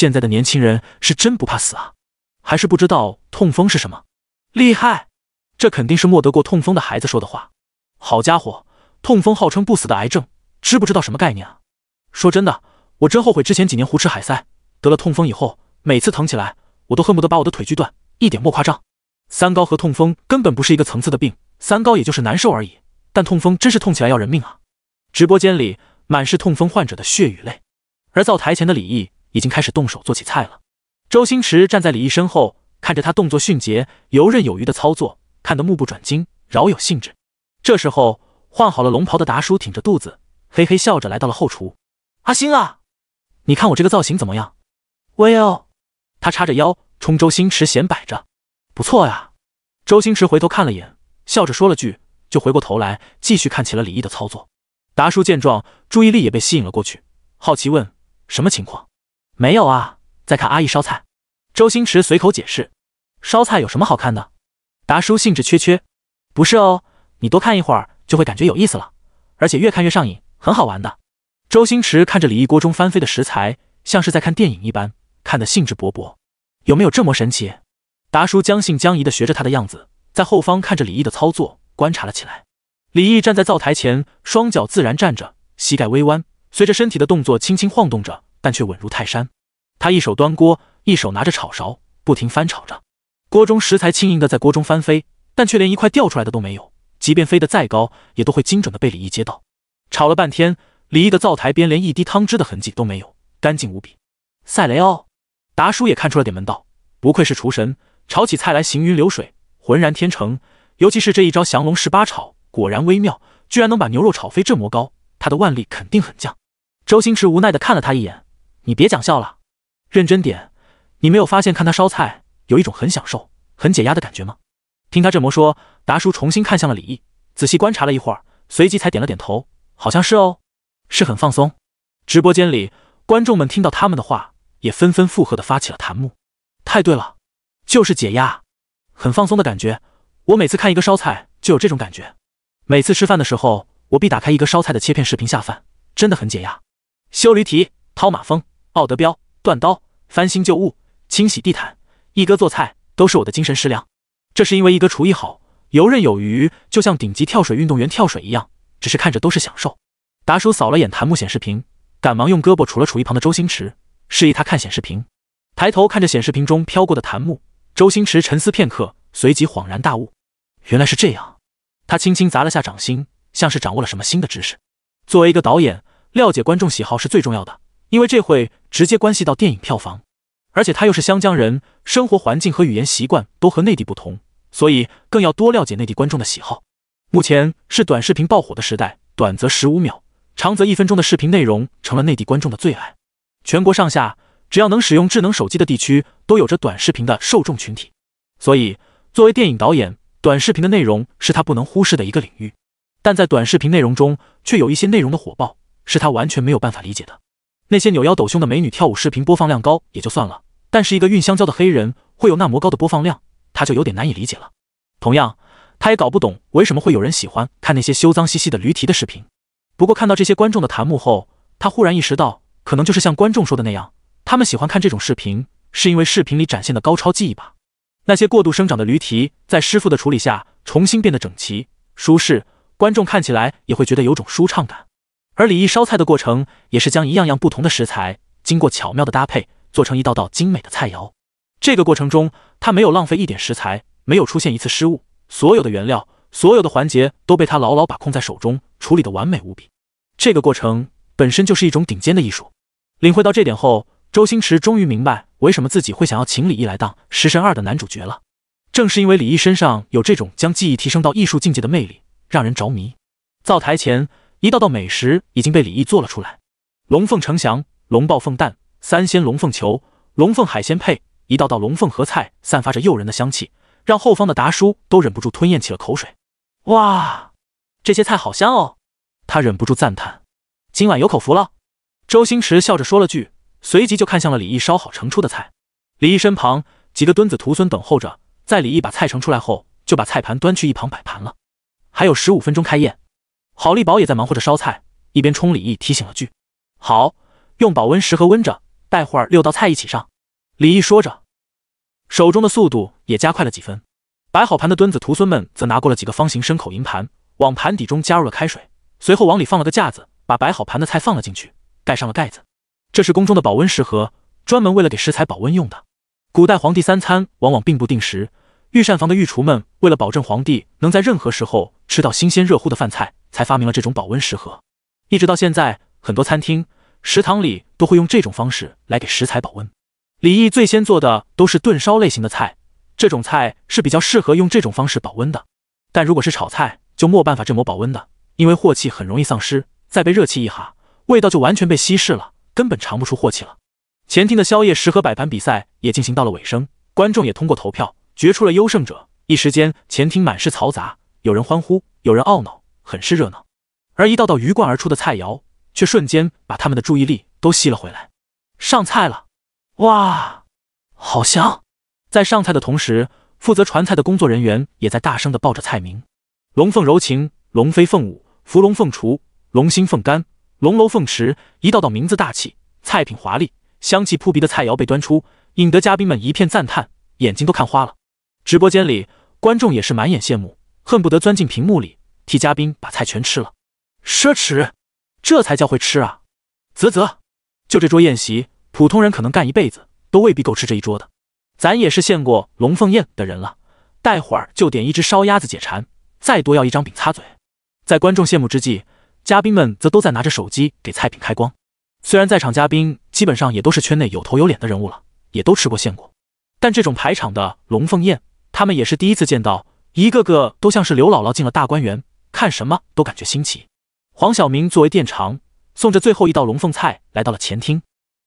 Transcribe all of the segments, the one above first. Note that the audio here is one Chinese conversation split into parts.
现在的年轻人是真不怕死啊，还是不知道痛风是什么厉害？这肯定是没得过痛风的孩子说的话。好家伙，痛风号称不死的癌症，知不知道什么概念啊？说真的，我真后悔之前几年胡吃海塞，得了痛风以后，每次疼起来，我都恨不得把我的腿锯断，一点莫夸张。三高和痛风根本不是一个层次的病，三高也就是难受而已，但痛风真是痛起来要人命啊！直播间里满是痛风患者的血与泪，而灶台前的李毅。已经开始动手做起菜了。周星驰站在李毅身后，看着他动作迅捷、游刃有余的操作，看得目不转睛，饶有兴致。这时候，换好了龙袍的达叔挺着肚子，嘿嘿笑着来到了后厨。“阿星啊，你看我这个造型怎么样？”“喂哦！”他叉着腰冲周星驰显摆着，“不错呀。”周星驰回头看了眼，笑着说了句，就回过头来继续看起了李毅的操作。达叔见状，注意力也被吸引了过去，好奇问：“什么情况？”没有啊，在看阿姨烧菜。周星驰随口解释：“烧菜有什么好看的？”达叔兴致缺缺，“不是哦，你多看一会儿就会感觉有意思了，而且越看越上瘾，很好玩的。”周星驰看着李毅锅中翻飞的食材，像是在看电影一般，看得兴致勃勃。有没有这么神奇？达叔将信将疑地学着他的样子，在后方看着李毅的操作，观察了起来。李毅站在灶台前，双脚自然站着，膝盖微弯，随着身体的动作轻轻晃动着。但却稳如泰山。他一手端锅，一手拿着炒勺，不停翻炒着。锅中食材轻盈的在锅中翻飞，但却连一块掉出来的都没有。即便飞得再高，也都会精准的被李毅接到。炒了半天，李毅的灶台边连一滴汤汁的痕迹都没有，干净无比。塞雷奥达叔也看出了点门道，不愧是厨神，炒起菜来行云流水，浑然天成。尤其是这一招降龙十八炒，果然微妙，居然能把牛肉炒飞这么高，他的腕力肯定很犟。周星驰无奈的看了他一眼。你别讲笑了，认真点。你没有发现看他烧菜有一种很享受、很解压的感觉吗？听他这么说，达叔重新看向了李毅，仔细观察了一会儿，随即才点了点头，好像是哦，是很放松。直播间里观众们听到他们的话，也纷纷附和的发起了弹幕。太对了，就是解压，很放松的感觉。我每次看一个烧菜就有这种感觉。每次吃饭的时候，我必打开一个烧菜的切片视频下饭，真的很解压。修驴蹄。掏马蜂、奥德彪断刀、翻新旧物、清洗地毯，一哥做菜都是我的精神食粮。这是因为一哥厨艺好，游刃有余，就像顶级跳水运动员跳水一样，只是看着都是享受。达叔扫了眼檀木显示屏，赶忙用胳膊杵了杵一旁的周星驰，示意他看显示屏。抬头看着显示屏中飘过的檀木，周星驰沉思片刻，随即恍然大悟，原来是这样。他轻轻砸了下掌心，像是掌握了什么新的知识。作为一个导演，了解观众喜好是最重要的。因为这会直接关系到电影票房，而且他又是湘江人，生活环境和语言习惯都和内地不同，所以更要多了解内地观众的喜好。目前是短视频爆火的时代，短则十五秒，长则一分钟的视频内容成了内地观众的最爱。全国上下，只要能使用智能手机的地区，都有着短视频的受众群体。所以，作为电影导演，短视频的内容是他不能忽视的一个领域。但在短视频内容中，却有一些内容的火爆是他完全没有办法理解的。那些扭腰抖胸的美女跳舞视频播放量高也就算了，但是一个运香蕉的黑人会有那么高的播放量，他就有点难以理解了。同样，他也搞不懂为什么会有人喜欢看那些修脏兮兮的驴蹄的视频。不过看到这些观众的弹幕后，他忽然意识到，可能就是像观众说的那样，他们喜欢看这种视频，是因为视频里展现的高超技艺吧？那些过度生长的驴蹄在师傅的处理下重新变得整齐、舒适，观众看起来也会觉得有种舒畅感。而李毅烧菜的过程，也是将一样样不同的食材，经过巧妙的搭配，做成一道道精美的菜肴。这个过程中，他没有浪费一点食材，没有出现一次失误，所有的原料，所有的环节都被他牢牢把控在手中，处理得完美无比。这个过程本身就是一种顶尖的艺术。领会到这点后，周星驰终于明白为什么自己会想要请李毅来当《食神二》的男主角了。正是因为李毅身上有这种将技艺提升到艺术境界的魅力，让人着迷。灶台前。一道道美食已经被李毅做了出来，龙凤呈祥、龙抱凤蛋、三鲜龙凤球、龙凤海鲜配，一道道龙凤合菜散发着诱人的香气，让后方的达叔都忍不住吞咽起了口水。哇，这些菜好香哦！他忍不住赞叹。今晚有口福了。周星驰笑着说了句，随即就看向了李毅烧好盛出的菜。李毅身旁几个墩子徒孙等候着，在李毅把菜盛出来后，就把菜盘端去一旁摆盘了。还有十五分钟开宴。郝立宝也在忙活着烧菜，一边冲李毅提醒了句：“好，用保温食盒温着，待会儿六道菜一起上。”李毅说着，手中的速度也加快了几分。摆好盘的墩子徒孙们则拿过了几个方形深口银盘，往盘底中加入了开水，随后往里放了个架子，把摆好盘的菜放了进去，盖上了盖子。这是宫中的保温食盒，专门为了给食材保温用的。古代皇帝三餐往往并不定时，御膳房的御厨们为了保证皇帝能在任何时候吃到新鲜热乎的饭菜。才发明了这种保温食盒，一直到现在，很多餐厅、食堂里都会用这种方式来给食材保温。李毅最先做的都是炖烧类型的菜，这种菜是比较适合用这种方式保温的。但如果是炒菜，就没办法这么保温的，因为镬气很容易丧失，再被热气一哈，味道就完全被稀释了，根本尝不出镬气了。前厅的宵夜食盒摆盘比赛也进行到了尾声，观众也通过投票决出了优胜者，一时间前厅满是嘈杂，有人欢呼，有人懊恼。很是热闹，而一道道鱼贯而出的菜肴却瞬间把他们的注意力都吸了回来。上菜了，哇，好香！在上菜的同时，负责传菜的工作人员也在大声的报着菜名：龙凤柔情、龙飞凤舞、芙蓉凤雏、龙心凤肝、龙楼凤池。一道道名字大气、菜品华丽、香气扑鼻的菜肴被端出，引得嘉宾们一片赞叹，眼睛都看花了。直播间里，观众也是满眼羡慕，恨不得钻进屏幕里。替嘉宾把菜全吃了，奢侈，这才叫会吃啊！啧啧，就这桌宴席，普通人可能干一辈子都未必够吃这一桌的。咱也是见过龙凤宴的人了，待会儿就点一只烧鸭子解馋，再多要一张饼擦嘴。在观众羡慕之际，嘉宾们则都在拿着手机给菜品开光。虽然在场嘉宾基本上也都是圈内有头有脸的人物了，也都吃过现过，但这种排场的龙凤宴，他们也是第一次见到，一个个都像是刘姥姥进了大观园。看什么都感觉新奇。黄晓明作为店长，送着最后一道龙凤菜来到了前厅，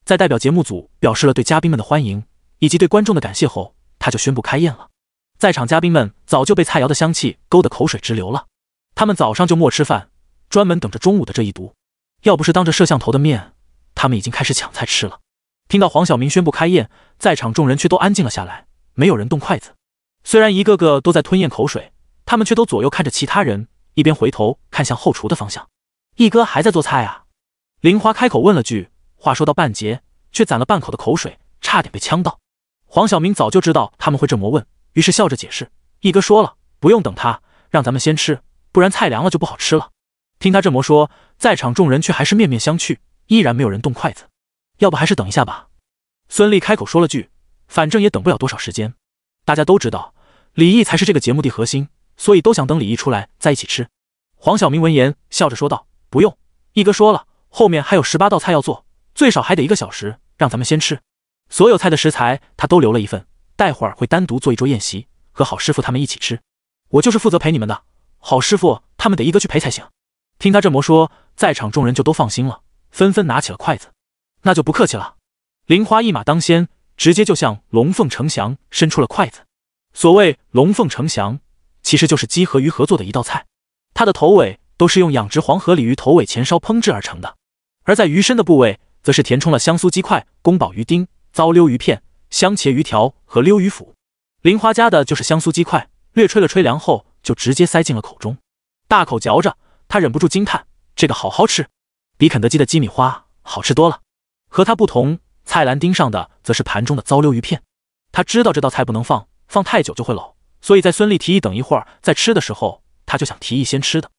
在代表节目组表示了对嘉宾们的欢迎以及对观众的感谢后，他就宣布开宴了。在场嘉宾们早就被菜肴的香气勾得口水直流了，他们早上就没吃饭，专门等着中午的这一毒。要不是当着摄像头的面，他们已经开始抢菜吃了。听到黄晓明宣布开宴，在场众人却都安静了下来，没有人动筷子。虽然一个个都在吞咽口水，他们却都左右看着其他人。一边回头看向后厨的方向，一哥还在做菜啊！玲花开口问了句，话说到半截，却攒了半口的口水，差点被呛到。黄晓明早就知道他们会这么问，于是笑着解释：“一哥说了，不用等他，让咱们先吃，不然菜凉了就不好吃了。”听他这么说，在场众人却还是面面相觑，依然没有人动筷子。要不还是等一下吧？孙俪开口说了句：“反正也等不了多少时间。”大家都知道，李毅才是这个节目的核心。所以都想等李毅出来再一起吃。黄晓明闻言笑着说道：“不用，一哥说了，后面还有十八道菜要做，最少还得一个小时，让咱们先吃。所有菜的食材他都留了一份，待会儿会单独做一桌宴席，和郝师傅他们一起吃。我就是负责陪你们的，郝师傅他们得一哥去陪才行。”听他这么说，在场众人就都放心了，纷纷拿起了筷子。那就不客气了。林花一马当先，直接就向龙凤呈祥伸出了筷子。所谓龙凤呈祥。其实就是鸡和鱼合作的一道菜，它的头尾都是用养殖黄河鲤鱼头尾前烧烹制而成的，而在鱼身的部位，则是填充了香酥鸡块、宫保鱼丁、糟溜鱼片、香茄鱼条和溜鱼腐。林花家的就是香酥鸡块，略吹了吹凉后，就直接塞进了口中，大口嚼着，他忍不住惊叹：“这个好好吃，比肯德基的鸡米花好吃多了。”和他不同，菜篮钉上的则是盘中的糟溜鱼片，他知道这道菜不能放，放太久就会老。所以在孙俪提议等一会儿再吃的时候，他就想提议先吃的。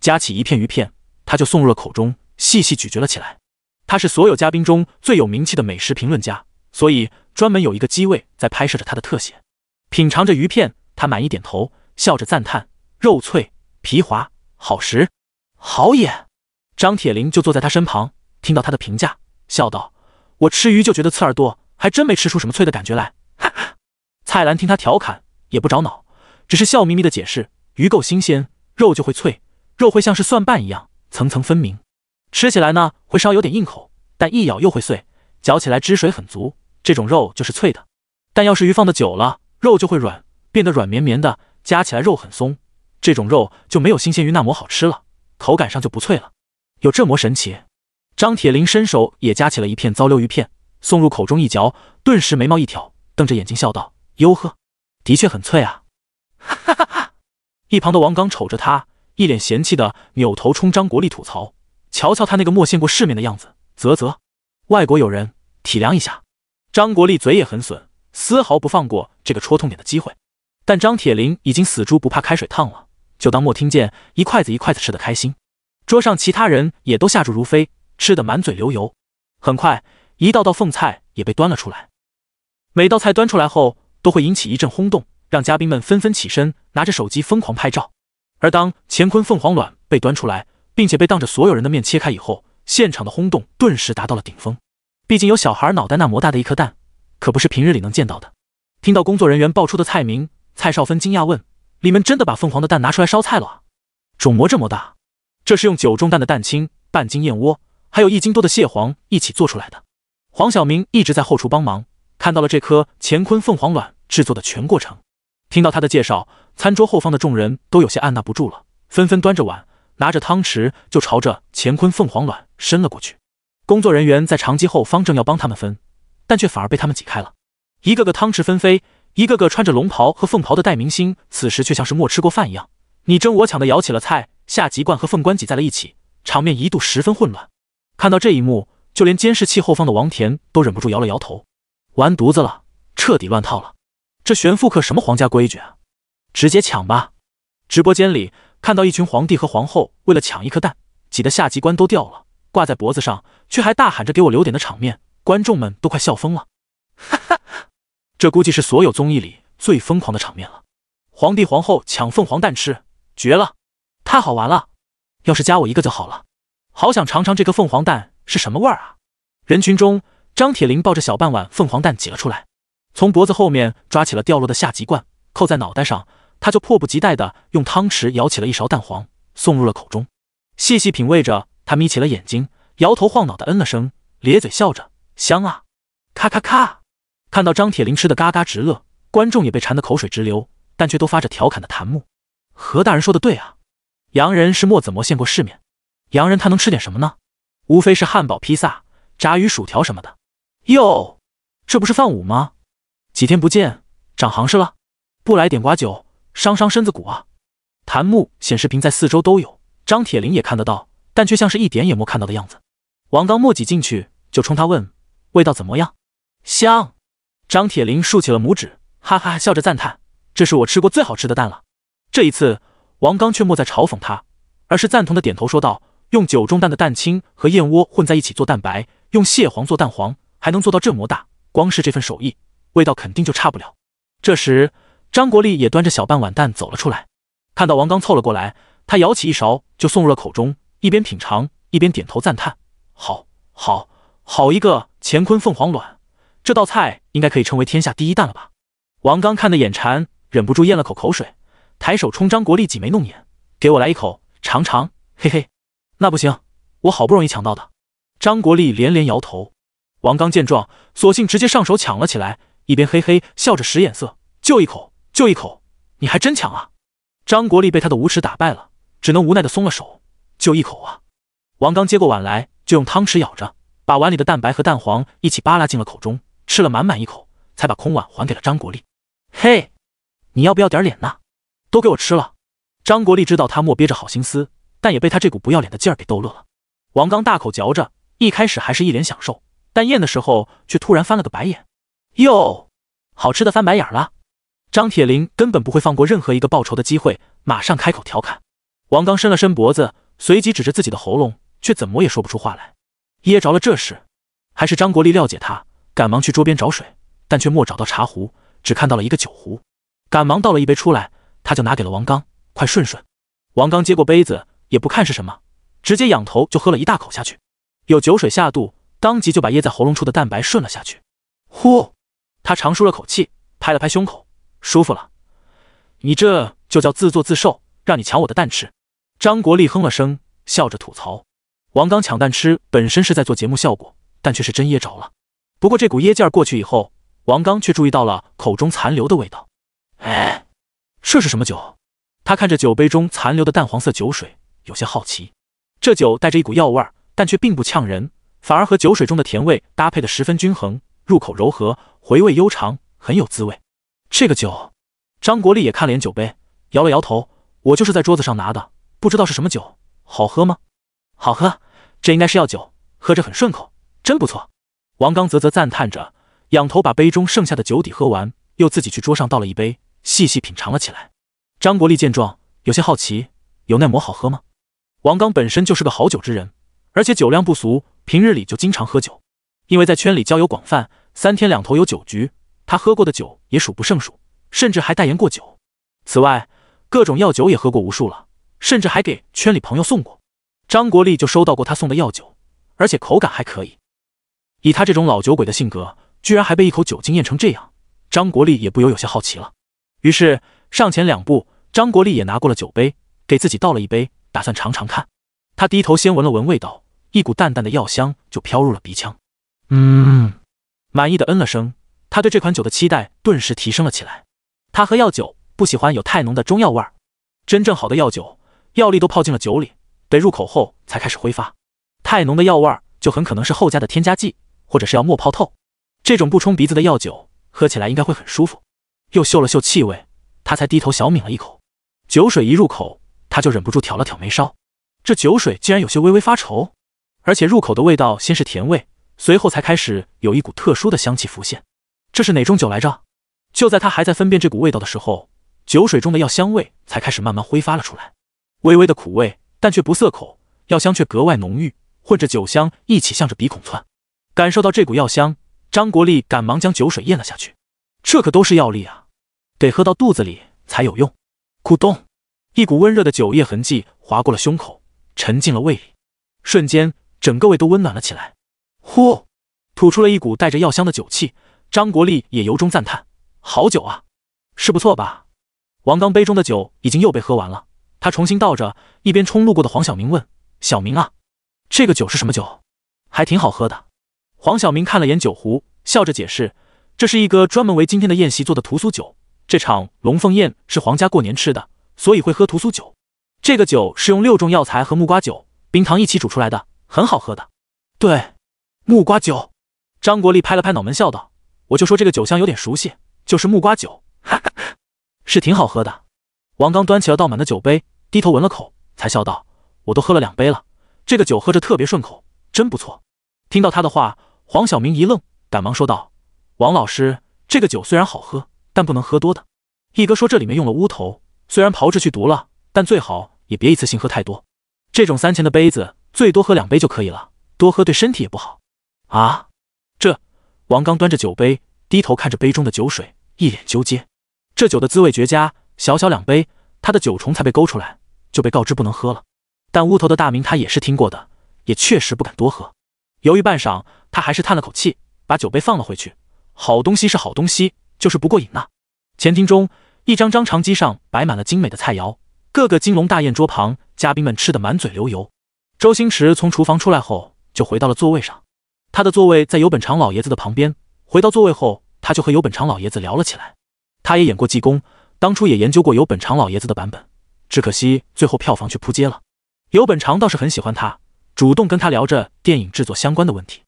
夹起一片鱼片，他就送入了口中，细细咀嚼了起来。他是所有嘉宾中最有名气的美食评论家，所以专门有一个机位在拍摄着他的特写。品尝着鱼片，他满意点头，笑着赞叹：“肉脆皮滑，好食好眼。”张铁林就坐在他身旁，听到他的评价，笑道：“我吃鱼就觉得刺耳朵，还真没吃出什么脆的感觉来。”哈哈。蔡澜听他调侃。也不着脑，只是笑眯眯的解释：鱼够新鲜，肉就会脆，肉会像是蒜瓣一样层层分明，吃起来呢会稍有点硬口，但一咬又会碎，嚼起来汁水很足。这种肉就是脆的。但要是鱼放的久了，肉就会软，变得软绵绵的，夹起来肉很松，这种肉就没有新鲜鱼那么好吃了，口感上就不脆了。有这么神奇？张铁林伸手也夹起了一片糟溜鱼片，送入口中一嚼，顿时眉毛一挑，瞪着眼睛笑道：“哟呵。”的确很脆啊！哈哈哈！一旁的王刚瞅着他，一脸嫌弃的扭头冲张国立吐槽：“瞧瞧他那个没见过世面的样子，啧啧。”外国友人体谅一下。张国立嘴也很损，丝毫不放过这个戳痛点的机会。但张铁林已经死猪不怕开水烫了，就当没听见，一筷子一筷子吃的开心。桌上其他人也都下住如飞，吃的满嘴流油。很快，一道道凤菜也被端了出来。每道菜端出来后，都会引起一阵轰动，让嘉宾们纷纷起身，拿着手机疯狂拍照。而当乾坤凤凰卵被端出来，并且被当着所有人的面切开以后，现场的轰动顿时达到了顶峰。毕竟有小孩脑袋那么大的一颗蛋，可不是平日里能见到的。听到工作人员报出的菜名，蔡少芬惊讶问：“里面真的把凤凰的蛋拿出来烧菜了啊？种膜这么大，这是用九重蛋的蛋清、半斤燕窝，还有一斤多的蟹黄一起做出来的。”黄晓明一直在后厨帮忙。看到了这颗乾坤凤凰卵制作的全过程，听到他的介绍，餐桌后方的众人都有些按捺不住了，纷纷端着碗，拿着汤匙就朝着乾坤凤凰卵伸了过去。工作人员在长机后方正要帮他们分，但却反而被他们挤开了，一个个汤匙纷飞，一个个穿着龙袍和凤袍的代明星此时却像是没吃过饭一样，你争我抢的舀起了菜，下籍贯和凤冠挤在了一起，场面一度十分混乱。看到这一幕，就连监视器后方的王田都忍不住摇了摇头。完犊子了，彻底乱套了！这玄复刻什么皇家规矩啊？直接抢吧！直播间里看到一群皇帝和皇后为了抢一颗蛋，挤得下级官都掉了，挂在脖子上，却还大喊着给我留点的场面，观众们都快笑疯了！哈哈，这估计是所有综艺里最疯狂的场面了。皇帝皇后抢凤凰蛋吃，绝了！太好玩了！要是加我一个就好了，好想尝尝这颗凤凰蛋是什么味儿啊！人群中。张铁林抱着小半碗凤凰蛋挤了出来，从脖子后面抓起了掉落的下级罐，扣在脑袋上，他就迫不及待的用汤匙舀起了一勺蛋黄，送入了口中，细细品味着，他眯起了眼睛，摇头晃脑的嗯了声，咧嘴笑着，香啊！咔咔咔！看到张铁林吃的嘎嘎直乐，观众也被馋得口水直流，但却都发着调侃的弹幕：“何大人说的对啊，洋人是墨子摩见过世面，洋人他能吃点什么呢？无非是汉堡、披萨、炸鱼、薯条什么的。”哟，这不是范武吗？几天不见，长行势了。不来点瓜酒，伤伤身子骨啊！檀木显示屏在四周都有，张铁林也看得到，但却像是一点也没看到的样子。王刚墨挤进去，就冲他问：“味道怎么样？”香！张铁林竖起了拇指，哈哈笑着赞叹：“这是我吃过最好吃的蛋了。”这一次，王刚却莫再嘲讽他，而是赞同的点头说道：“用酒中蛋的蛋清和燕窝混在一起做蛋白，用蟹黄做蛋黄。”还能做到这么大，光是这份手艺，味道肯定就差不了。这时，张国立也端着小半碗蛋走了出来，看到王刚凑了过来，他舀起一勺就送入了口中，一边品尝一边点头赞叹：“好好好，一个乾坤凤凰卵，这道菜应该可以称为天下第一蛋了吧？”王刚看得眼馋，忍不住咽了口口水，抬手冲张国立挤眉弄眼：“给我来一口尝尝，嘿嘿。”“那不行，我好不容易抢到的。”张国立连连摇头。王刚见状，索性直接上手抢了起来，一边嘿嘿笑着使眼色，就一口，就一口，你还真抢啊！张国立被他的无耻打败了，只能无奈的松了手，就一口啊！王刚接过碗来，就用汤匙舀着，把碗里的蛋白和蛋黄一起扒拉进了口中，吃了满满一口，才把空碗还给了张国立。嘿，你要不要点脸呢？都给我吃了！张国立知道他莫憋着好心思，但也被他这股不要脸的劲儿给逗乐了。王刚大口嚼着，一开始还是一脸享受。但咽的时候却突然翻了个白眼，哟，好吃的翻白眼了。张铁林根本不会放过任何一个报仇的机会，马上开口调侃。王刚伸了伸脖子，随即指着自己的喉咙，却怎么也说不出话来，噎着了。这时，还是张国立了解他，赶忙去桌边找水，但却没找到茶壶，只看到了一个酒壶，赶忙倒了一杯出来，他就拿给了王刚，快顺顺。王刚接过杯子，也不看是什么，直接仰头就喝了一大口下去。有酒水下肚。当即就把噎在喉咙处的蛋白顺了下去，呼，他长舒了口气，拍了拍胸口，舒服了。你这就叫自作自受，让你抢我的蛋吃。张国立哼了声，笑着吐槽：“王刚抢蛋吃本身是在做节目效果，但却是真噎着了。不过这股噎劲儿过去以后，王刚却注意到了口中残留的味道。哎，这是什么酒？他看着酒杯中残留的淡黄色酒水，有些好奇。这酒带着一股药味儿，但却并不呛人。”反而和酒水中的甜味搭配的十分均衡，入口柔和，回味悠长，很有滋味。这个酒，张国立也看了眼酒杯，摇了摇头。我就是在桌子上拿的，不知道是什么酒，好喝吗？好喝，这应该是药酒，喝着很顺口，真不错。王刚啧啧赞叹着，仰头把杯中剩下的酒底喝完，又自己去桌上倒了一杯，细细品尝了起来。张国立见状，有些好奇，有那么好喝吗？王刚本身就是个好酒之人，而且酒量不俗。平日里就经常喝酒，因为在圈里交友广泛，三天两头有酒局，他喝过的酒也数不胜数，甚至还代言过酒。此外，各种药酒也喝过无数了，甚至还给圈里朋友送过。张国立就收到过他送的药酒，而且口感还可以。以他这种老酒鬼的性格，居然还被一口酒惊艳成这样，张国立也不由有些好奇了。于是上前两步，张国立也拿过了酒杯，给自己倒了一杯，打算尝尝看。他低头先闻了闻味道。一股淡淡的药香就飘入了鼻腔，嗯，满意的嗯了声，他对这款酒的期待顿时提升了起来。他喝药酒不喜欢有太浓的中药味儿，真正好的药酒，药力都泡进了酒里，得入口后才开始挥发。太浓的药味儿就很可能是后加的添加剂，或者是要没泡透。这种不冲鼻子的药酒喝起来应该会很舒服。又嗅了嗅气味，他才低头小抿了一口。酒水一入口，他就忍不住挑了挑眉梢，这酒水竟然有些微微发愁。而且入口的味道先是甜味，随后才开始有一股特殊的香气浮现。这是哪种酒来着？就在他还在分辨这股味道的时候，酒水中的药香味才开始慢慢挥发了出来。微微的苦味，但却不涩口，药香却格外浓郁，混着酒香一起向着鼻孔窜。感受到这股药香，张国立赶忙将酒水咽了下去。这可都是药力啊，得喝到肚子里才有用。咕咚，一股温热的酒液痕迹划过了胸口，沉进了胃里，瞬间。整个胃都温暖了起来，呼，吐出了一股带着药香的酒气。张国立也由衷赞叹：“好酒啊，是不错吧？”王刚杯中的酒已经又被喝完了，他重新倒着，一边冲路过的黄晓明问：“小明啊，这个酒是什么酒？还挺好喝的。”黄晓明看了眼酒壶，笑着解释：“这是一个专门为今天的宴席做的屠苏酒。这场龙凤宴是皇家过年吃的，所以会喝屠苏酒。这个酒是用六种药材和木瓜酒、冰糖一起煮出来的。”很好喝的，对，木瓜酒。张国立拍了拍脑门，笑道：“我就说这个酒香有点熟悉，就是木瓜酒，是挺好喝的。”王刚端起了倒满的酒杯，低头闻了口，才笑道：“我都喝了两杯了，这个酒喝着特别顺口，真不错。”听到他的话，黄晓明一愣，赶忙说道：“王老师，这个酒虽然好喝，但不能喝多的。一哥说这里面用了乌头，虽然炮制去毒了，但最好也别一次性喝太多。这种三钱的杯子。”最多喝两杯就可以了，多喝对身体也不好。啊，这王刚端着酒杯，低头看着杯中的酒水，一脸纠结。这酒的滋味绝佳，小小两杯，他的酒虫才被勾出来，就被告知不能喝了。但屋头的大名他也是听过的，也确实不敢多喝。犹豫半晌，他还是叹了口气，把酒杯放了回去。好东西是好东西，就是不过瘾呐。前厅中，一张张长机上摆满了精美的菜肴，各个金龙大宴桌旁，嘉宾们吃得满嘴流油。周星驰从厨房出来后，就回到了座位上。他的座位在游本长老爷子的旁边。回到座位后，他就和游本长老爷子聊了起来。他也演过《济公》，当初也研究过游本长老爷子的版本，只可惜最后票房却扑街了。游本长倒是很喜欢他，主动跟他聊着电影制作相关的问题。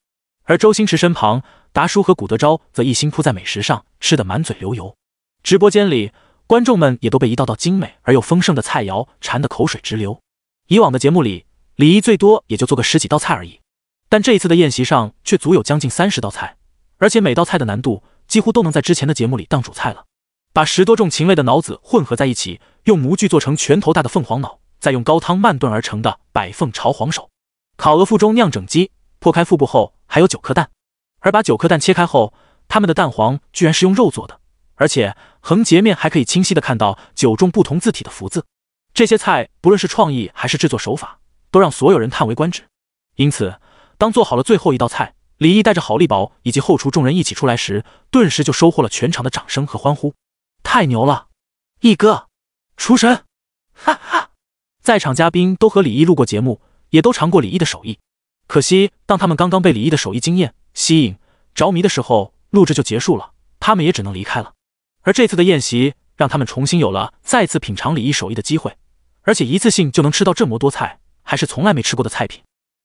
而周星驰身旁，达叔和古德昭则一心扑在美食上，吃得满嘴流油。直播间里，观众们也都被一道道精美而又丰盛的菜肴馋得口水直流。以往的节目里。李仪最多也就做个十几道菜而已，但这一次的宴席上却足有将近三十道菜，而且每道菜的难度几乎都能在之前的节目里当主菜了。把十多种禽类的脑子混合在一起，用模具做成拳头大的凤凰脑，再用高汤慢炖而成的百凤朝皇手，烤鹅腹中酿整鸡，破开腹部后还有九颗蛋，而把九颗蛋切开后，它们的蛋黄居然是用肉做的，而且横截面还可以清晰的看到九种不同字体的“福”字。这些菜不论是创意还是制作手法。都让所有人叹为观止，因此，当做好了最后一道菜，李毅带着郝立宝以及后厨众人一起出来时，顿时就收获了全场的掌声和欢呼。太牛了，毅哥，厨神！哈哈，在场嘉宾都和李毅录过节目，也都尝过李毅的手艺。可惜，当他们刚刚被李毅的手艺惊艳、吸引、着迷的时候，录制就结束了，他们也只能离开了。而这次的宴席，让他们重新有了再次品尝李毅手艺的机会，而且一次性就能吃到这么多菜。还是从来没吃过的菜品，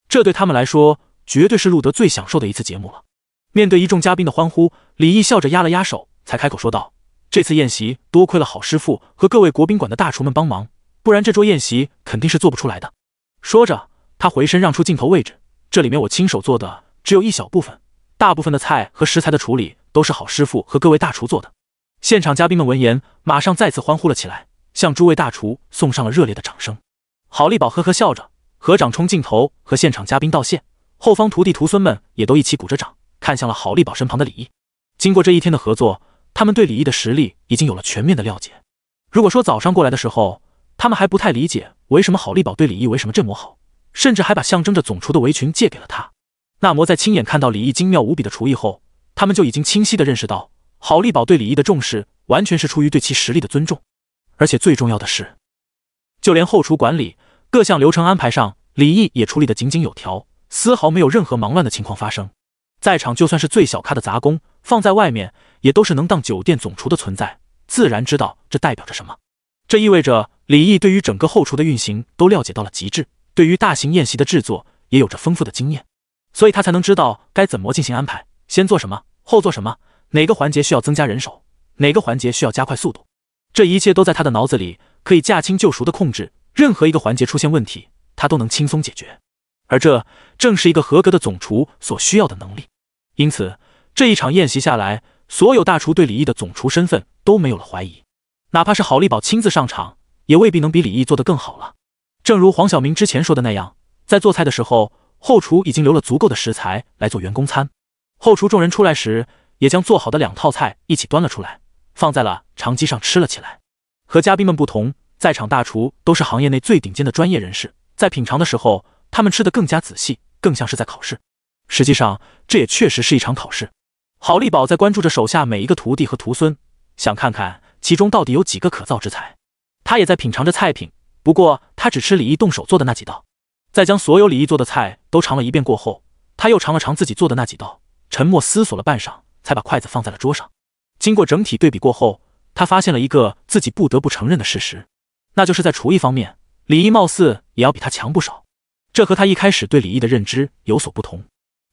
这对他们来说绝对是录得最享受的一次节目了。面对一众嘉宾的欢呼，李毅笑着压了压手，才开口说道：“这次宴席多亏了郝师傅和各位国宾馆的大厨们帮忙，不然这桌宴席肯定是做不出来的。”说着，他回身让出镜头位置。这里面我亲手做的只有一小部分，大部分的菜和食材的处理都是郝师傅和各位大厨做的。现场嘉宾们闻言，马上再次欢呼了起来，向诸位大厨送上了热烈的掌声。郝立宝呵呵笑着，合掌冲镜头和现场嘉宾道谢。后方徒弟徒孙们也都一起鼓着掌，看向了郝立宝身旁的李毅。经过这一天的合作，他们对李毅的实力已经有了全面的了解。如果说早上过来的时候，他们还不太理解为什么郝立宝对李毅为什么这么好，甚至还把象征着总厨的围裙借给了他，那么在亲眼看到李毅精妙无比的厨艺后，他们就已经清晰的认识到，郝立宝对李毅的重视完全是出于对其实力的尊重。而且最重要的是。就连后厨管理、各项流程安排上，李毅也处理得井井有条，丝毫没有任何忙乱的情况发生。在场就算是最小咖的杂工，放在外面也都是能当酒店总厨的存在，自然知道这代表着什么。这意味着李毅对于整个后厨的运行都了解到了极致，对于大型宴席的制作也有着丰富的经验，所以他才能知道该怎么进行安排，先做什么，后做什么，哪个环节需要增加人手，哪个环节需要加快速度，这一切都在他的脑子里。可以驾轻就熟的控制任何一个环节出现问题，他都能轻松解决，而这正是一个合格的总厨所需要的能力。因此，这一场宴席下来，所有大厨对李毅的总厨身份都没有了怀疑。哪怕是郝丽宝亲自上场，也未必能比李毅做得更好了。正如黄晓明之前说的那样，在做菜的时候，后厨已经留了足够的食材来做员工餐。后厨众人出来时，也将做好的两套菜一起端了出来，放在了长机上吃了起来。和嘉宾们不同，在场大厨都是行业内最顶尖的专业人士，在品尝的时候，他们吃得更加仔细，更像是在考试。实际上，这也确实是一场考试。郝丽宝在关注着手下每一个徒弟和徒孙，想看看其中到底有几个可造之材。他也在品尝着菜品，不过他只吃李毅动手做的那几道。在将所有李毅做的菜都尝了一遍过后，他又尝了尝自己做的那几道，沉默思索了半晌，才把筷子放在了桌上。经过整体对比过后。他发现了一个自己不得不承认的事实，那就是在厨艺方面，李毅貌似也要比他强不少。这和他一开始对李毅的认知有所不同。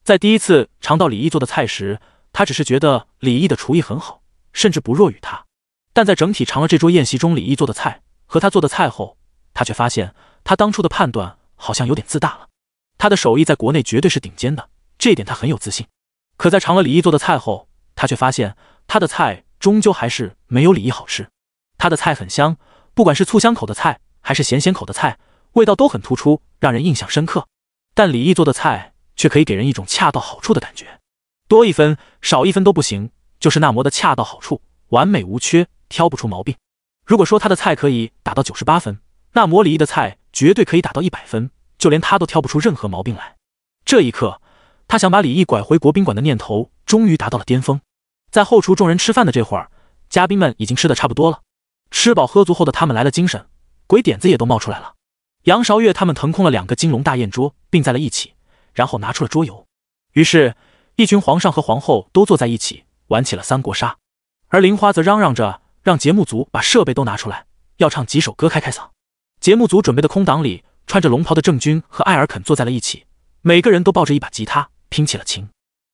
在第一次尝到李毅做的菜时，他只是觉得李毅的厨艺很好，甚至不弱于他。但在整体尝了这桌宴席中李毅做的菜和他做的菜后，他却发现他当初的判断好像有点自大了。他的手艺在国内绝对是顶尖的，这一点他很有自信。可在尝了李毅做的菜后，他却发现他的菜。终究还是没有李毅好吃，他的菜很香，不管是醋香口的菜还是咸咸口的菜，味道都很突出，让人印象深刻。但李毅做的菜却可以给人一种恰到好处的感觉，多一分少一分都不行，就是那磨的恰到好处，完美无缺，挑不出毛病。如果说他的菜可以打到九十八分，那磨李毅的菜绝对可以打到一百分，就连他都挑不出任何毛病来。这一刻，他想把李毅拐回国宾馆的念头终于达到了巅峰。在后厨众人吃饭的这会儿，嘉宾们已经吃的差不多了。吃饱喝足后的他们来了精神，鬼点子也都冒出来了。杨韶月他们腾空了两个金龙大宴桌，并在了一起，然后拿出了桌游。于是，一群皇上和皇后都坐在一起玩起了三国杀。而林花则嚷嚷着让节目组把设备都拿出来，要唱几首歌开开嗓。节目组准备的空档里，穿着龙袍的郑钧和艾尔肯坐在了一起，每个人都抱着一把吉他拼起了琴。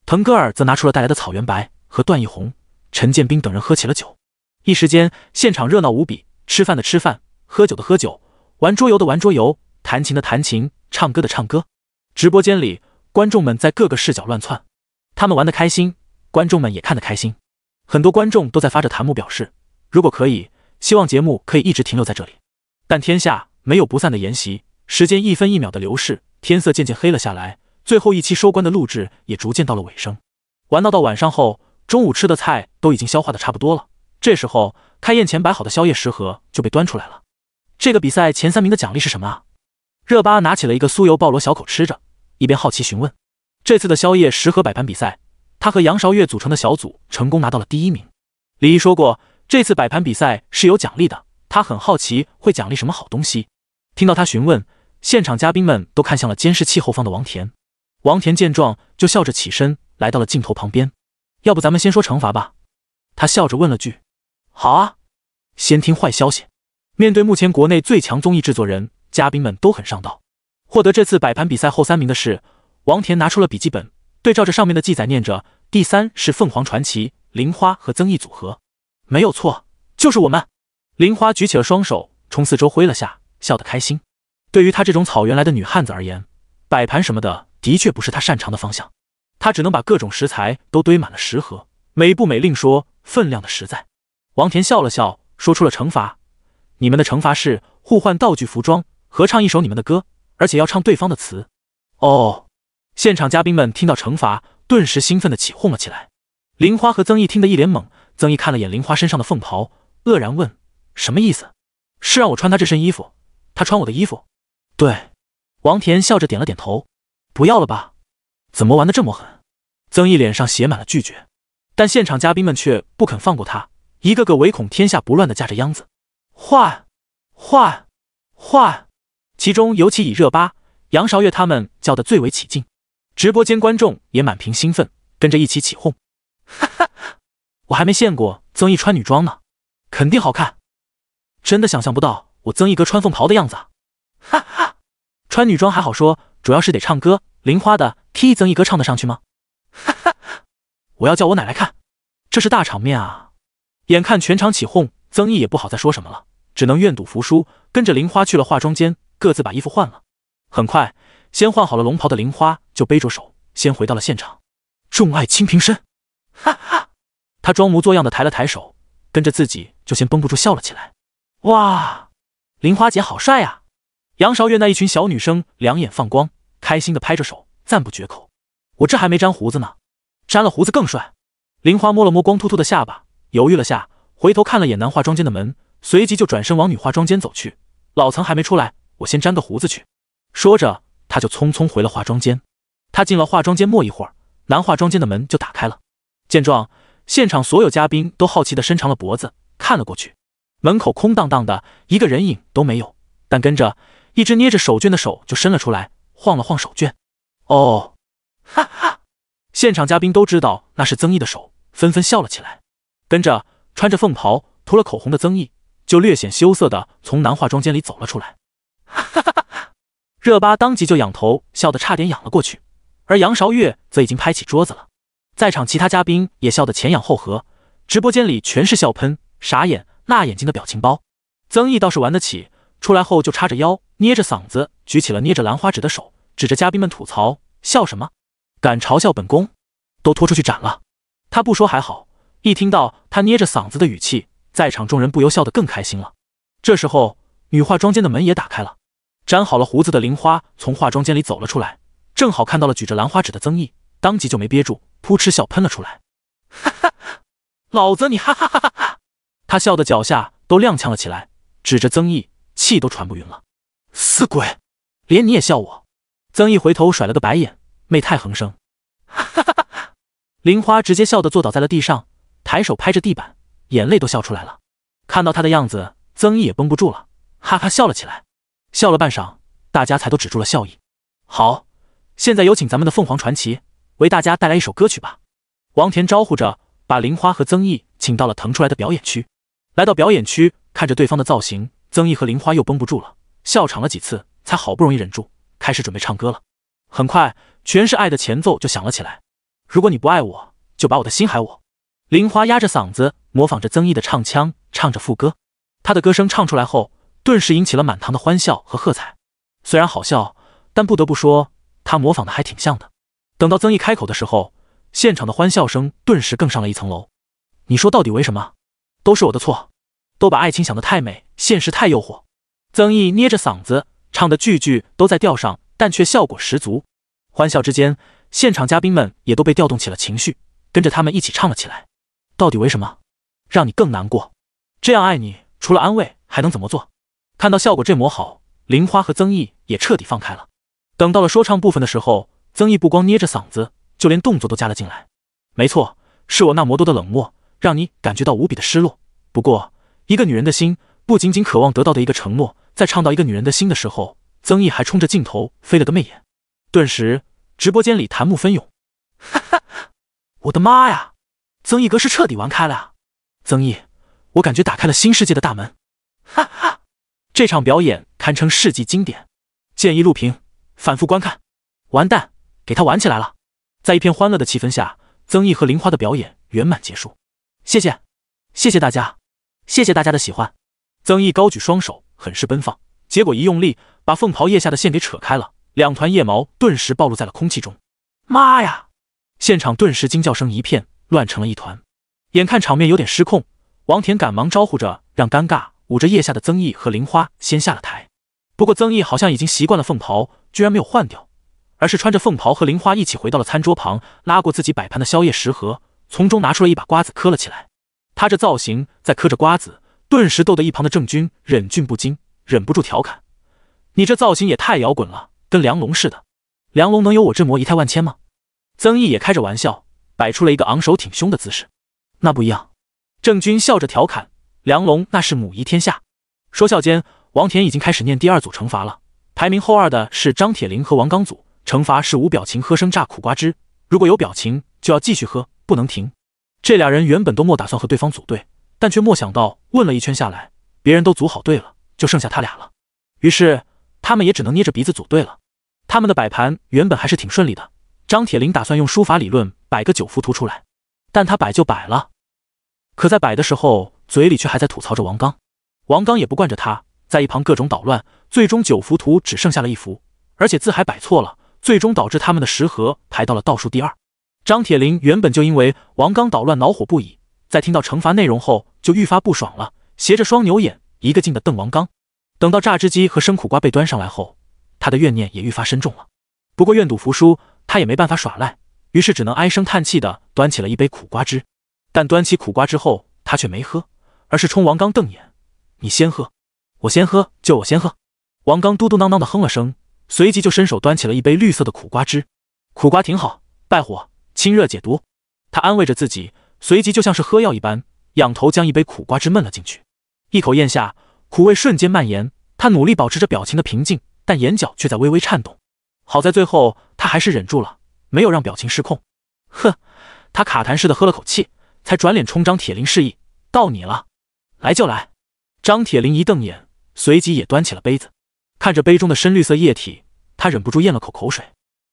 腾格尔则拿出了带来的草原白。和段奕宏、陈建斌等人喝起了酒，一时间现场热闹无比，吃饭的吃饭，喝酒的喝酒，玩桌游的玩桌游，弹琴的弹琴，唱歌的唱歌。直播间里，观众们在各个视角乱窜，他们玩得开心，观众们也看得开心。很多观众都在发着弹幕表示，如果可以，希望节目可以一直停留在这里。但天下没有不散的筵席，时间一分一秒的流逝，天色渐渐黑了下来，最后一期收官的录制也逐渐到了尾声。玩闹到晚上后。中午吃的菜都已经消化的差不多了，这时候开宴前摆好的宵夜食盒就被端出来了。这个比赛前三名的奖励是什么啊？热巴拿起了一个酥油鲍罗小口吃着，一边好奇询问。这次的宵夜食盒摆盘比赛，他和杨韶月组成的小组成功拿到了第一名。李毅说过，这次摆盘比赛是有奖励的，他很好奇会奖励什么好东西。听到他询问，现场嘉宾们都看向了监视器后方的王田。王田见状就笑着起身，来到了镜头旁边。要不咱们先说惩罚吧，他笑着问了句：“好啊，先听坏消息。”面对目前国内最强综艺制作人，嘉宾们都很上道。获得这次摆盘比赛后三名的是王田，拿出了笔记本，对照着上面的记载念着：“第三是凤凰传奇，玲花和曾毅组合，没有错，就是我们。”玲花举起了双手，冲四周挥了下，笑得开心。对于她这种草原来的女汉子而言，摆盘什么的的确不是她擅长的方向。他只能把各种食材都堆满了食盒，美不美另说，分量的实在。王田笑了笑，说出了惩罚：“你们的惩罚是互换道具、服装，合唱一首你们的歌，而且要唱对方的词。”哦！现场嘉宾们听到惩罚，顿时兴奋的起哄了起来。玲花和曾毅听得一脸懵，曾毅看了眼玲花身上的凤袍，愕然问：“什么意思？是让我穿她这身衣服，她穿我的衣服？”对，王田笑着点了点头：“不要了吧。”怎么玩的这么狠？曾毅脸上写满了拒绝，但现场嘉宾们却不肯放过他，一个个唯恐天下不乱的架着秧子，换换换，其中尤其以热巴、杨韶月他们叫的最为起劲。直播间观众也满屏兴奋，跟着一起起哄。哈哈，我还没见过曾毅穿女装呢，肯定好看。真的想象不到我曾毅哥穿凤袍的样子。哈哈，穿女装还好说，主要是得唱歌。玲花的《替 e 曾毅歌唱得上去吗？哈哈，我要叫我奶奶看，这是大场面啊！眼看全场起哄，曾毅也不好再说什么了，只能愿赌服输，跟着玲花去了化妆间，各自把衣服换了。很快，先换好了龙袍的玲花就背着手先回到了现场。众爱卿平身，哈哈，他装模作样的抬了抬手，跟着自己就先绷不住笑了起来。哇，玲花姐好帅啊！杨韶月那一群小女生两眼放光。开心的拍着手，赞不绝口。我这还没粘胡子呢，粘了胡子更帅。林花摸了摸光秃秃的下巴，犹豫了下，回头看了眼男化妆间的门，随即就转身往女化妆间走去。老曾还没出来，我先粘个胡子去。说着，他就匆匆回了化妆间。他进了化妆间，没一会儿，男化妆间的门就打开了。见状，现场所有嘉宾都好奇的伸长了脖子看了过去。门口空荡荡的，一个人影都没有。但跟着一只捏着手绢的手就伸了出来。晃了晃手绢，哦，哈哈！现场嘉宾都知道那是曾毅的手，纷纷笑了起来。跟着穿着凤袍、涂了口红的曾毅就略显羞涩的从男化妆间里走了出来，哈哈哈哈！热巴当即就仰头笑得差点仰了过去，而杨韶月则已经拍起桌子了。在场其他嘉宾也笑得前仰后合，直播间里全是笑喷、傻眼、辣眼睛的表情包。曾毅倒是玩得起，出来后就叉着腰。捏着嗓子举起了捏着兰花指的手，指着嘉宾们吐槽：“笑什么？敢嘲笑本宫，都拖出去斩了！”他不说还好，一听到他捏着嗓子的语气，在场众人不由笑得更开心了。这时候，女化妆间的门也打开了，粘好了胡子的玲花从化妆间里走了出来，正好看到了举着兰花指的曾毅，当即就没憋住，扑哧笑喷了出来：“哈哈，老子你哈哈哈哈哈！”他笑的脚下都踉跄了起来，指着曾毅，气都喘不匀了。死鬼，连你也笑我！曾毅回头甩了个白眼，媚态横生，哈哈哈哈！玲花直接笑得坐倒在了地上，抬手拍着地板，眼泪都笑出来了。看到她的样子，曾毅也绷不住了，哈哈笑了起来。笑了半晌，大家才都止住了笑意。好，现在有请咱们的凤凰传奇为大家带来一首歌曲吧！王田招呼着，把玲花和曾毅请到了腾出来的表演区。来到表演区，看着对方的造型，曾毅和玲花又绷不住了。笑场了几次，才好不容易忍住，开始准备唱歌了。很快，全是爱的前奏就响了起来。如果你不爱我，就把我的心还我。林花压着嗓子，模仿着曾毅的唱腔，唱着副歌。她的歌声唱出来后，顿时引起了满堂的欢笑和喝彩。虽然好笑，但不得不说，她模仿的还挺像的。等到曾毅开口的时候，现场的欢笑声顿时更上了一层楼。你说到底为什么？都是我的错，都把爱情想得太美，现实太诱惑。曾毅捏着嗓子唱的句句都在调上，但却效果十足。欢笑之间，现场嘉宾们也都被调动起了情绪，跟着他们一起唱了起来。到底为什么让你更难过？这样爱你，除了安慰还能怎么做？看到效果这么好，玲花和曾毅也彻底放开了。等到了说唱部分的时候，曾毅不光捏着嗓子，就连动作都加了进来。没错，是我那么多的冷漠，让你感觉到无比的失落。不过，一个女人的心，不仅仅渴望得到的一个承诺。在唱到一个女人的心的时候，曾毅还冲着镜头飞了个媚眼，顿时直播间里弹幕纷涌，哈哈，我的妈呀，曾毅哥是彻底玩开了啊！曾毅，我感觉打开了新世界的大门，哈哈，这场表演堪称世纪经典，建议录屏反复观看。完蛋，给他玩起来了！在一片欢乐的气氛下，曾毅和玲花的表演圆满结束。谢谢，谢谢大家，谢谢大家的喜欢。曾毅高举双手。很是奔放，结果一用力，把凤袍腋下的线给扯开了，两团腋毛顿时暴露在了空气中。妈呀！现场顿时惊叫声一片，乱成了一团。眼看场面有点失控，王田赶忙招呼着，让尴尬捂着腋下的曾毅和林花先下了台。不过曾毅好像已经习惯了凤袍，居然没有换掉，而是穿着凤袍和玲花一起回到了餐桌旁，拉过自己摆盘的宵夜食盒，从中拿出了一把瓜子嗑了起来。他这造型在嗑着瓜子。顿时逗得一旁的郑钧忍俊不禁，忍不住调侃：“你这造型也太摇滚了，跟梁龙似的。梁龙能有我这模仪态万千吗？”曾毅也开着玩笑，摆出了一个昂首挺胸的姿势。“那不一样。”郑钧笑着调侃：“梁龙那是母仪天下。”说笑间，王田已经开始念第二组惩罚了。排名后二的是张铁林和王刚组，惩罚是无表情喝生榨苦瓜汁，如果有表情就要继续喝，不能停。这俩人原本都没打算和对方组队。但却莫想到，问了一圈下来，别人都组好队了，就剩下他俩了。于是他们也只能捏着鼻子组队了。他们的摆盘原本还是挺顺利的。张铁林打算用书法理论摆个九幅图出来，但他摆就摆了，可在摆的时候嘴里却还在吐槽着王刚。王刚也不惯着他，在一旁各种捣乱。最终九幅图只剩下了一幅，而且字还摆错了，最终导致他们的石盒排到了倒数第二。张铁林原本就因为王刚捣乱恼火不已。在听到惩罚内容后，就愈发不爽了，斜着双牛眼，一个劲的瞪王刚。等到榨汁机和生苦瓜被端上来后，他的怨念也愈发深重了。不过愿赌服输，他也没办法耍赖，于是只能唉声叹气的端起了一杯苦瓜汁。但端起苦瓜之后，他却没喝，而是冲王刚瞪眼：“你先喝，我先喝，就我先喝。”王刚嘟嘟囔囔的哼了声，随即就伸手端起了一杯绿色的苦瓜汁。苦瓜挺好，败火、清热、解毒，他安慰着自己。随即就像是喝药一般，仰头将一杯苦瓜汁闷了进去，一口咽下，苦味瞬间蔓延。他努力保持着表情的平静，但眼角却在微微颤动。好在最后他还是忍住了，没有让表情失控。哼，他卡痰似的喝了口气，才转脸冲张铁林示意：“到你了，来就来。”张铁林一瞪眼，随即也端起了杯子，看着杯中的深绿色液体，他忍不住咽了口口水，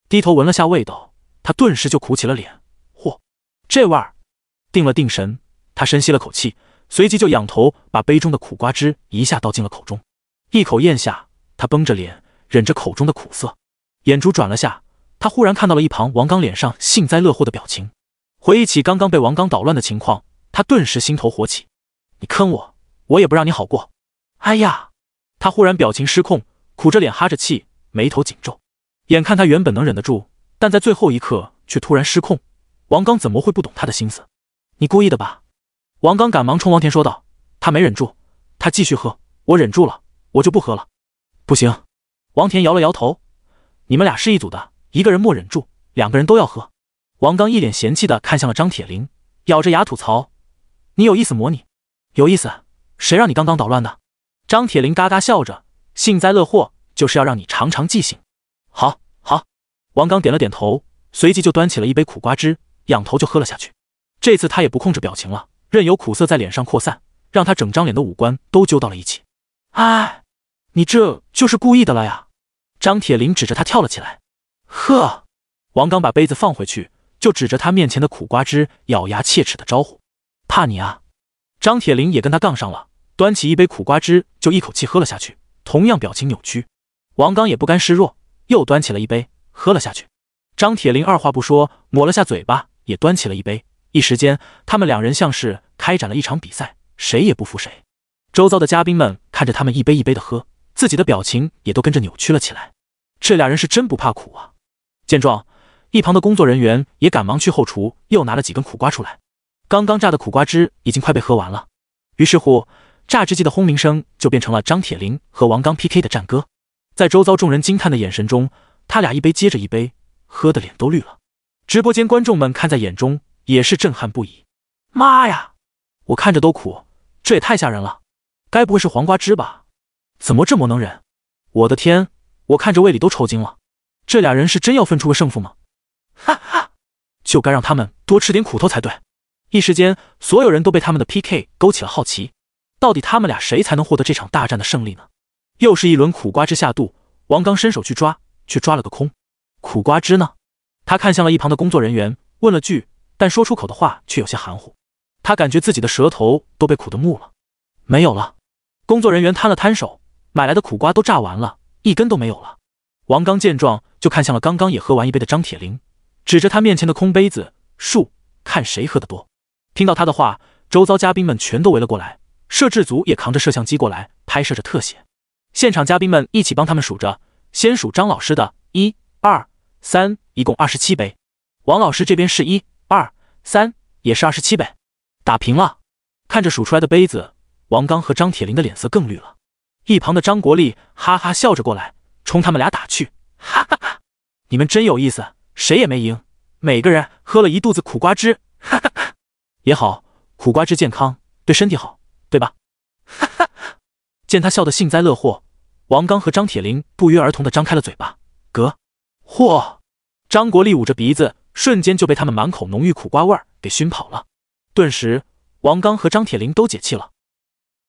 低头闻了下味道，他顿时就苦起了脸。嚯，这味儿！定了定神，他深吸了口气，随即就仰头把杯中的苦瓜汁一下倒进了口中，一口咽下。他绷着脸，忍着口中的苦涩，眼珠转了下，他忽然看到了一旁王刚脸上幸灾乐祸的表情。回忆起刚刚被王刚捣乱的情况，他顿时心头火起：“你坑我，我也不让你好过！”哎呀，他忽然表情失控，苦着脸哈着气，眉头紧皱。眼看他原本能忍得住，但在最后一刻却突然失控。王刚怎么会不懂他的心思？你故意的吧？王刚赶忙冲王田说道：“他没忍住，他继续喝。我忍住了，我就不喝了。”不行！王田摇了摇头：“你们俩是一组的，一个人莫忍住，两个人都要喝。”王刚一脸嫌弃的看向了张铁林，咬着牙吐槽：“你有意思，模拟有意思，谁让你刚刚捣乱的？”张铁林嘎嘎笑着，幸灾乐祸：“就是要让你长长记性。”好，好。王刚点了点头，随即就端起了一杯苦瓜汁，仰头就喝了下去。这次他也不控制表情了，任由苦涩在脸上扩散，让他整张脸的五官都揪到了一起。哎，你这就是故意的了呀！张铁林指着他跳了起来。呵，王刚把杯子放回去，就指着他面前的苦瓜汁，咬牙切齿的招呼：“怕你啊！”张铁林也跟他杠上了，端起一杯苦瓜汁就一口气喝了下去，同样表情扭曲。王刚也不甘示弱，又端起了一杯喝了下去。张铁林二话不说，抹了下嘴巴，也端起了一杯。一时间，他们两人像是开展了一场比赛，谁也不服谁。周遭的嘉宾们看着他们一杯一杯的喝，自己的表情也都跟着扭曲了起来。这俩人是真不怕苦啊！见状，一旁的工作人员也赶忙去后厨又拿了几根苦瓜出来。刚刚榨的苦瓜汁已经快被喝完了，于是乎榨汁机的轰鸣声就变成了张铁林和王刚 PK 的战歌。在周遭众人惊叹的眼神中，他俩一杯接着一杯，喝的脸都绿了。直播间观众们看在眼中。也是震撼不已，妈呀！我看着都苦，这也太吓人了。该不会是黄瓜汁吧？怎么这么能忍？我的天！我看着胃里都抽筋了。这俩人是真要分出个胜负吗？哈哈，就该让他们多吃点苦头才对。一时间，所有人都被他们的 PK 勾起了好奇，到底他们俩谁才能获得这场大战的胜利呢？又是一轮苦瓜汁下肚，王刚伸手去抓，却抓了个空。苦瓜汁呢？他看向了一旁的工作人员，问了句。但说出口的话却有些含糊，他感觉自己的舌头都被苦得木了，没有了。工作人员摊了摊手，买来的苦瓜都榨完了，一根都没有了。王刚见状，就看向了刚刚也喝完一杯的张铁林，指着他面前的空杯子数，看谁喝得多。听到他的话，周遭嘉宾们全都围了过来，摄制组也扛着摄像机过来拍摄着特写。现场嘉宾们一起帮他们数着，先数张老师的，一、二、三，一共二十七杯。王老师这边是一。二三也是二十七杯，打平了。看着数出来的杯子，王刚和张铁林的脸色更绿了。一旁的张国立哈哈笑着过来，冲他们俩打去，哈哈哈，你们真有意思，谁也没赢，每个人喝了一肚子苦瓜汁。”哈哈，哈。也好，苦瓜汁健康，对身体好，对吧？哈哈。见他笑得幸灾乐祸，王刚和张铁林不约而同的张开了嘴巴。嗝，嚯！张国立捂着鼻子。瞬间就被他们满口浓郁苦瓜味儿给熏跑了，顿时，王刚和张铁林都解气了。